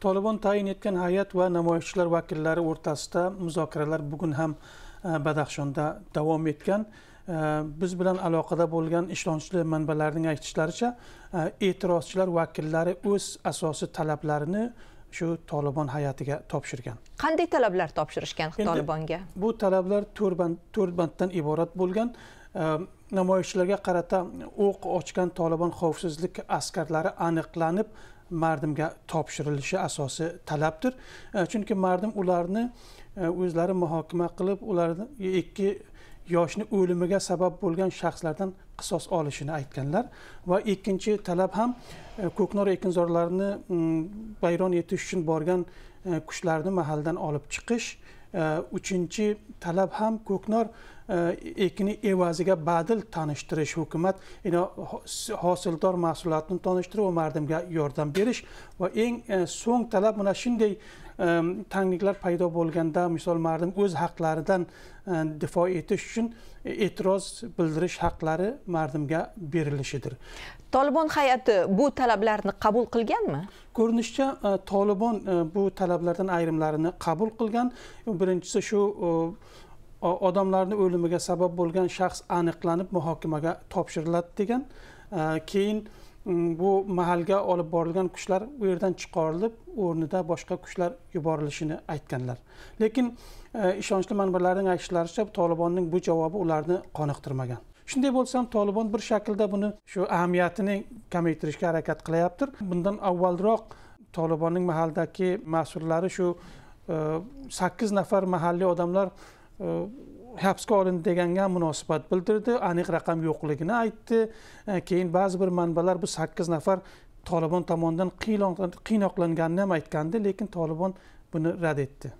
tolibon tayin etgan hay'at va namoyishchilar vakillari o'rtasida muzokaralar bugun ham e, badaxshonda davom etgan e, biz bilan aloqada bo'lgan ishonchli manbalarning aytishlaricha e, e'tirozchilar vakillari o'z asosiy talablarini shu tolibon hay'atiga topshirgan qanday talablar topshirishgan tolibonga bu talablar to'rt banddan iborat bo'lgan namoyishchilarga qarata o'q ochgan tolibon xavfsizlik askarlari aniqlanib mardimga topshirilishi asosi talabdir e, chunki mardim ularni e, o'zlari muhokama qilib ularni ikki yoshni o'limiga sabab bo'lgan shaxslardan qisos olishini aytganlar va ikkinchi talab ham e, ko'knor ekinzorlarini vayron etish uchun borgan kuchlarni mahaldan olib chiqish uchinchi talab ham ko'knor ekini evaziga badil tanishtirish hukumat hosildor mahsulotni tanishtirib va mardimga yordam berish va eng so'ng talab mana shunday tangliklar paydo bo'lganda misol mardim o'z haqlaridan difo etish uchun e'tiroz bildirish haqlari mardimga berilishidir tolibon hay'ati bu talablarni qabul qilganmi ko'rinishicha tolibon bu talablardan ayrimlarini qabul qilgan birinchisi shu odamlarni o'limiga sabab bo'lgan shaxs aniqlanib muhokamaga topshiriladi degan e, keyin mm, bu mahalga olib borilgan kuchlar u yerdan chiqarilib o'rnida boshqa kuchlar yuborilishini aytganlar lekin e, ishonchli manbalarning aytishlaricha tolibonning bu javobi ularni qoniqtirmagan shunday bo'lsa ham tolibon bir shaklda buni shu ahamiyatini kamaytirishga harakat qilyaptir bundan avvalroq tolibonning mahaldagi mas'ullari shu e, sakkiz nafar mahalliy odamlar hibsga olindi deganga munosabat bildirdi aniq raqam yo'qligini aytdi keyin ba'zi bir manbalar bu sakkiz nafar tolibon tomonidan qiynoqlanganini ham aytgandi lekin tolibon buni rad etdi